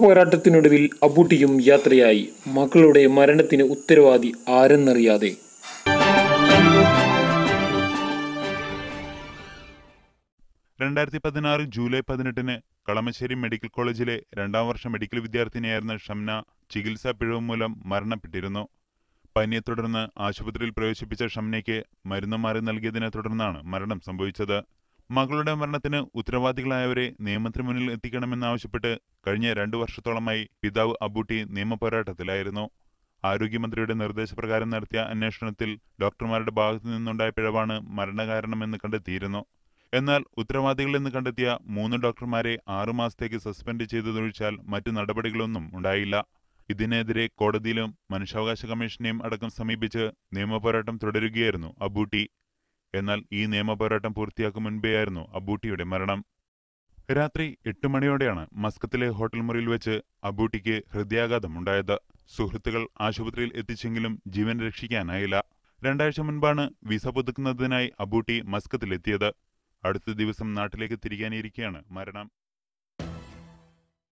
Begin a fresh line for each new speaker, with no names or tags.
പോരാട്ടത്തിനൊടുവിൽ അബൂട്ടിയും യാത്രയായി മക്കളുടെ മരണത്തിന് ഉത്തരവാദി ആരെന്നറിയാതെ
രണ്ടായിരത്തി പതിനാറ് ജൂലൈ പതിനെട്ടിന് കളമശ്ശേരി മെഡിക്കൽ കോളേജിലെ രണ്ടാം വർഷ മെഡിക്കൽ വിദ്യാർത്ഥിനിയായിരുന്ന ഷംന ചികിത്സാ പിഴവ് മൂലം മരണപ്പെട്ടിരുന്നു പനിയെ തുടർന്ന് ആശുപത്രിയിൽ പ്രവേശിപ്പിച്ച ഷംനയ്ക്ക് മരുന്ന് മാറി നൽകിയതിനെ തുടർന്നാണ് മരണം സംഭവിച്ചത് മകളുടെ മരണത്തിന് ഉത്തരവാദികളായവരെ നിയമത്തിന് മുന്നിൽ എത്തിക്കണമെന്നാവശ്യപ്പെട്ട് കഴിഞ്ഞ രണ്ടു വർഷത്തോളമായി പിതാവ് അബൂട്ടി നിയമപോരാട്ടത്തിലായിരുന്നു ആരോഗ്യമന്ത്രിയുടെ നിർദ്ദേശപ്രകാരം നടത്തിയ അന്വേഷണത്തിൽ ഡോക്ടർമാരുടെ ഭാഗത്തു നിന്നുണ്ടായ പിഴവാണ് മരണകാരണമെന്ന് കണ്ടെത്തിയിരുന്നു എന്നാൽ ഉത്തരവാദികളെന്ന് കണ്ടെത്തിയ മൂന്ന് ഡോക്ടർമാരെ ആറുമാസത്തേക്ക് സസ്പെൻഡ് ചെയ്തതൊഴിച്ചാൽ മറ്റു നടപടികളൊന്നും ഉണ്ടായില്ല ഇതിനെതിരെ കോടതിയിലും മനുഷ്യാവകാശ കമ്മീഷനെയും അടക്കം സമീപിച്ച് നിയമപോരാട്ടം തുടരുകയായിരുന്നു അബൂട്ടി എന്നാൽ ഈ നിയമപോരാട്ടം പൂർത്തിയാക്കും ആയിരുന്നു അബൂട്ടിയുടെ മരണം രാത്രി എട്ട് മണിയോടെയാണ് മസ്കത്തിലെ ഹോട്ടൽ മുറിയിൽ വെച്ച് അബൂട്ടിക്ക് ഹൃദയാഘാതം ഉണ്ടായത് സുഹൃത്തുക്കൾ ആശുപത്രിയിൽ എത്തിച്ചെങ്കിലും ജീവൻ രക്ഷിക്കാനായില്ല രണ്ടാഴ്ച മുൻപാണ് വിസ പുതുക്കുന്നതിനായി അബൂട്ടി മസ്കത്തിലെത്തിയത് അടുത്ത ദിവസം നാട്ടിലേക്ക് തിരികാനിരിക്കുകയാണ് മരണം